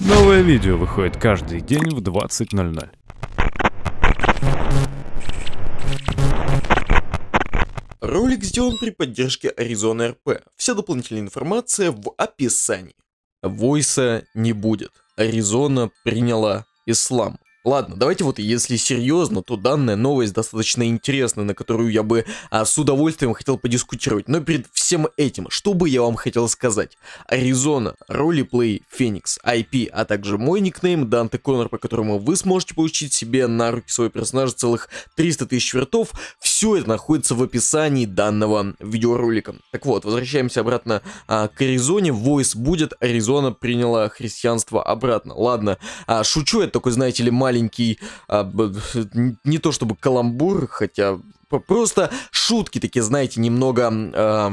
Новое видео выходит каждый день в 20.00. Ролик сделан при поддержке Arizona RP. Вся дополнительная информация в описании. Войса не будет. Аризона приняла ислам. Ладно, давайте вот если серьезно, то данная новость достаточно интересная, на которую я бы а, с удовольствием хотел подискутировать. Но перед всем этим, что бы я вам хотел сказать? Аризона, Ролиплей, Феникс, IP, а также мой никнейм Данте Коннор, по которому вы сможете получить себе на руки своего персонажа целых 300 тысяч вертов. Все это находится в описании данного видеоролика. Так вот, возвращаемся обратно а, к Аризоне. Войс будет, Аризона приняла христианство обратно. Ладно, а, шучу, это такой, знаете ли, маленький маленький, а, не то чтобы каламбур, хотя просто шутки такие, знаете, немного э,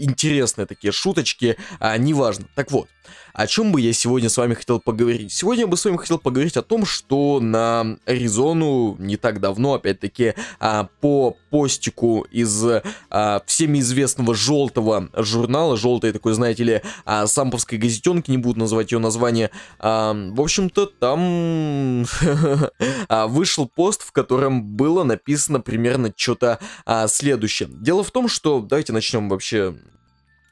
интересные такие шуточки, а, неважно. Так вот, о чем бы я сегодня с вами хотел поговорить? Сегодня я бы с вами хотел поговорить о том, что на Аризону не так давно, опять-таки, а, по постику из а, всеми известного желтого журнала, желтой такой, знаете ли, а, самповской газетенки, не буду называть ее название, а, в общем-то, там вышел пост, в котором было написано примерно что-то а, следующее. Дело в том, что давайте начнем вообще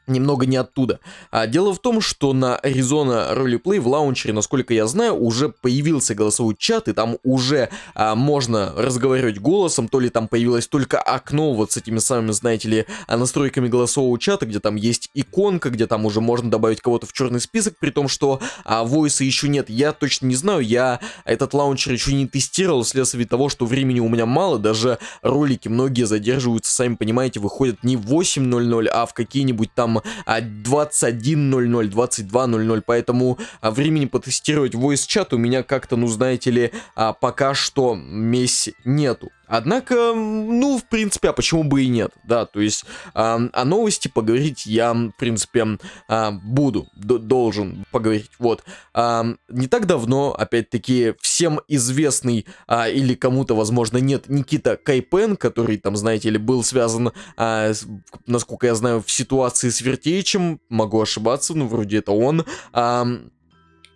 немного не оттуда. А дело в том, что на Arizona Roleplay в лаунчере, насколько я знаю, уже появился голосовой чат, и там уже а, можно разговаривать голосом, то ли там появилось только окно вот с этими самыми, знаете ли, а, настройками голосового чата, где там есть иконка, где там уже можно добавить кого-то в черный список, при том, что а, войса еще нет. Я точно не знаю, я этот лаунчер еще не тестировал вследствие того, что времени у меня мало, даже ролики многие задерживаются, сами понимаете, выходят не в 8.00, а в какие-нибудь там там 21.00, 22.00, поэтому а, времени потестировать voice чат у меня как-то, ну знаете ли, а, пока что месяц нету. Однако, ну, в принципе, а почему бы и нет, да, то есть э, о новости поговорить я, в принципе, э, буду, должен поговорить, вот. Э, не так давно, опять-таки, всем известный, э, или кому-то, возможно, нет, Никита Кайпен, который, там, знаете ли, был связан, э, насколько я знаю, в ситуации с Вертеичем, могу ошибаться, но вроде это он, э,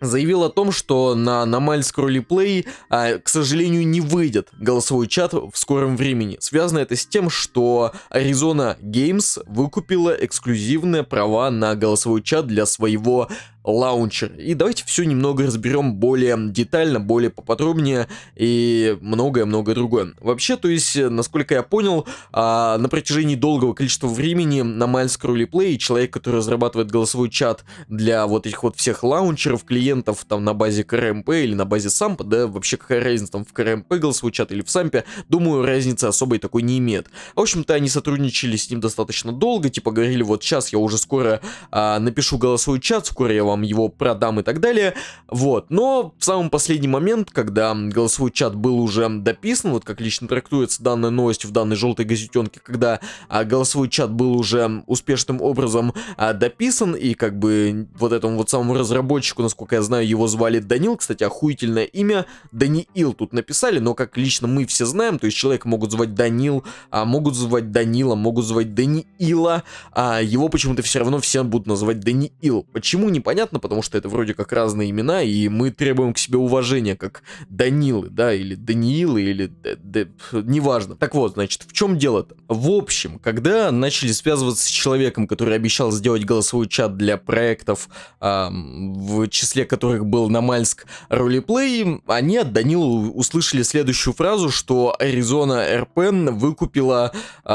заявил о том, что на Намальскую ролеплей, а, к сожалению, не выйдет голосовой чат в скором времени. Связано это с тем, что Arizona Games выкупила эксклюзивные права на голосовой чат для своего лаунчер. И давайте все немного разберем более детально, более поподробнее и многое-многое другое. Вообще, то есть, насколько я понял, а, на протяжении долгого количества времени на Miles Crowley Play человек, который разрабатывает голосовой чат для вот этих вот всех лаунчеров, клиентов там на базе КРМП или на базе Сампа, да, вообще какая разница там в КРМП голосовой чат или в Сампе, думаю, разницы особой такой не имеет. В общем-то, они сотрудничали с ним достаточно долго, типа говорили, вот сейчас я уже скоро а, напишу голосовой чат, скоро я вам вам его продам и так далее. Вот, но в самом последний момент, когда голосовой чат был уже дописан, вот как лично трактуется данная новость в данной желтой газетенке, когда а, голосовой чат был уже успешным образом а, дописан, и как бы вот этому вот самому разработчику, насколько я знаю, его звали Данил, кстати, охуительное имя, Даниил тут написали, но как лично мы все знаем, то есть человека могут звать Данил, а могут звать Данила, могут звать Даниила, а его почему-то все равно все будут называть Даниил. Почему, непонятно понятно, потому что это вроде как разные имена, и мы требуем к себе уважения, как Данилы, да, или Даниилы, или Д -д неважно. Так вот, значит, в чем дело-то? В общем, когда начали связываться с человеком, который обещал сделать голосовой чат для проектов, эм, в числе которых был Намальск ролеплей, они от Данилы услышали следующую фразу, что Аризона Эрпен выкупила э,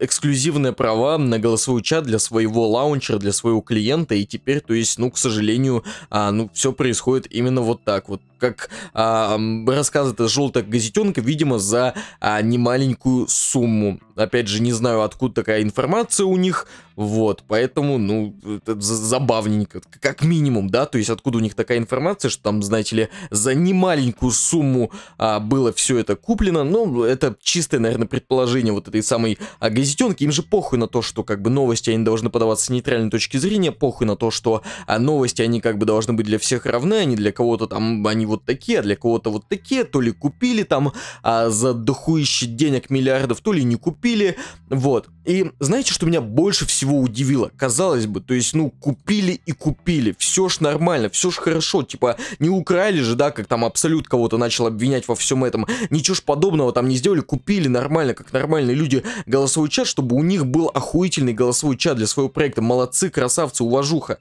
эксклюзивные права на голосовой чат для своего лаунчера, для своего клиента, и теперь, то есть, ну, к сожалению, сожалению, а, ну, все происходит именно вот так вот как а, рассказывает желтая газетенка, видимо, за а, немаленькую сумму. Опять же, не знаю, откуда такая информация у них, вот, поэтому, ну, это забавненько, как минимум, да, то есть откуда у них такая информация, что там, знаете ли, за немаленькую сумму а, было все это куплено, ну, это чистое, наверное, предположение вот этой самой а, газетенки, им же похуй на то, что, как бы, новости, они должны подаваться с нейтральной точки зрения, похуй на то, что а, новости, они, как бы, должны быть для всех равны, они а для кого-то там, они вот такие, а для кого-то вот такие, то ли купили там а, за дохуище денег миллиардов, то ли не купили, вот. И знаете, что меня больше всего удивило? Казалось бы, то есть, ну, купили и купили, все ж нормально, все ж хорошо, типа, не украли же, да, как там Абсолют кого-то начал обвинять во всем этом, ничего ж подобного там не сделали, купили нормально, как нормальные люди, голосовой чат, чтобы у них был охуительный голосовой чат для своего проекта, молодцы, красавцы, уважуха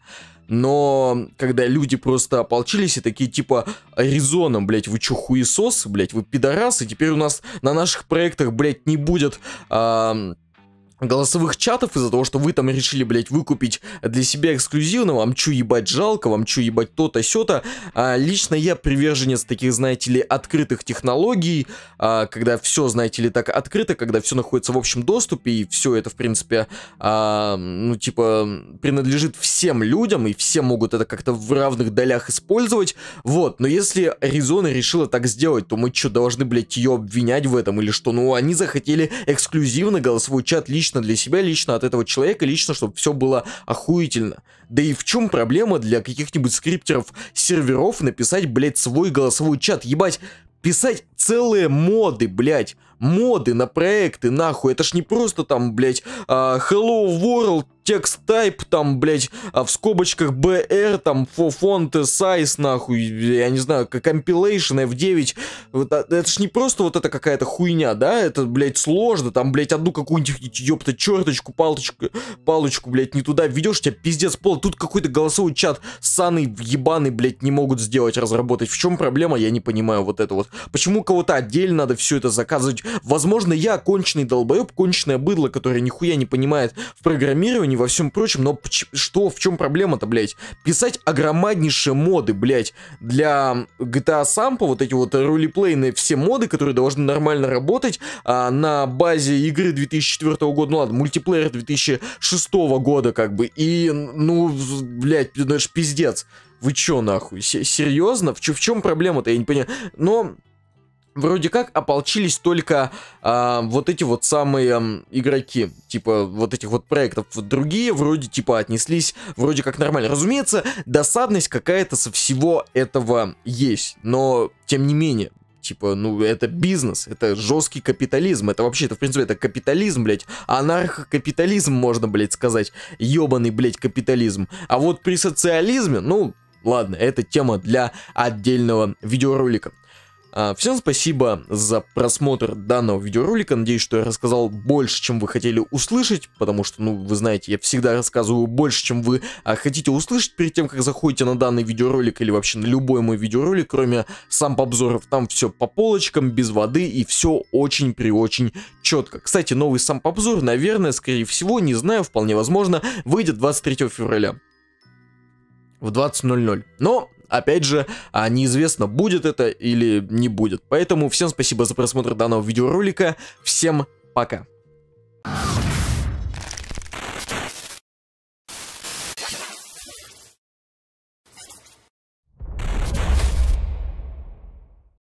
но когда люди просто ополчились и такие типа Аризоном, блядь, вы чё хуесосы, блядь, вы пидорасы, теперь у нас на наших проектах, блядь, не будет... Э, голосовых чатов из-за того, что вы там решили, блядь, выкупить для себя эксклюзивно, ну, вам чу ебать жалко, вам чу ебать то-то, сё-то. А, лично я приверженец таких, знаете ли, открытых технологий, а, когда все, знаете ли, так открыто, когда все находится в общем доступе, и все это, в принципе, а, ну, типа, принадлежит всем людям, и все могут это как-то в равных долях использовать. Вот, но если Резона решила так сделать, то мы что, должны, блядь, ее обвинять в этом, или что? Ну, они захотели эксклюзивно голосовой чат лично лично для себя, лично от этого человека, лично, чтобы все было охуительно. Да и в чем проблема для каких-нибудь скриптеров серверов написать, блядь, свой голосовой чат? Ебать, писать целые моды, блядь моды на проекты, нахуй. Это ж не просто там, блядь, а, Hello World, текст type, там, блядь, а, в скобочках BR, там, for font size, нахуй, я не знаю, как compilation F9. Это, а, это ж не просто вот это какая-то хуйня, да? Это, блядь, сложно, там, блядь, одну какую-нибудь, ёпта, черточку, палочку, палочку, блядь, не туда ведешь, тебя пиздец пол. Тут какой-то голосовой чат саны ебаный, блядь, не могут сделать, разработать. В чем проблема, я не понимаю вот это вот. Почему кого-то отдельно надо все это заказывать, Возможно, я конченый долбоеб, конченое быдло, которое нихуя не понимает в программировании, во всем прочем, но что, в чем проблема-то, блядь? Писать огромнейшие моды, блядь, для GTA Sampa, вот эти вот рулиплейные все моды, которые должны нормально работать а, на базе игры 2004 года, ну ладно, мультиплеер 2006 года, как бы, и, ну, блядь, ну, это же пиздец. Вы чё, нахуй? Серьезно? В, в чем проблема-то? Я не понимаю. Но вроде как ополчились только э, вот эти вот самые игроки, типа вот этих вот проектов. Другие вроде типа отнеслись вроде как нормально. Разумеется, досадность какая-то со всего этого есть, но тем не менее. Типа, ну, это бизнес, это жесткий капитализм, это вообще, это, в принципе, это капитализм, блядь, анархокапитализм, можно, блядь, сказать, ебаный, блядь, капитализм. А вот при социализме, ну, ладно, это тема для отдельного видеоролика. А, всем спасибо за просмотр данного видеоролика, надеюсь, что я рассказал больше, чем вы хотели услышать, потому что, ну, вы знаете, я всегда рассказываю больше, чем вы а, хотите услышать перед тем, как заходите на данный видеоролик или вообще на любой мой видеоролик, кроме самп-обзоров, там все по полочкам, без воды и все очень при очень четко. Кстати, новый самп-обзор, наверное, скорее всего, не знаю, вполне возможно, выйдет 23 февраля в 20.00, но Опять же, а, неизвестно, будет это или не будет. Поэтому всем спасибо за просмотр данного видеоролика. Всем пока.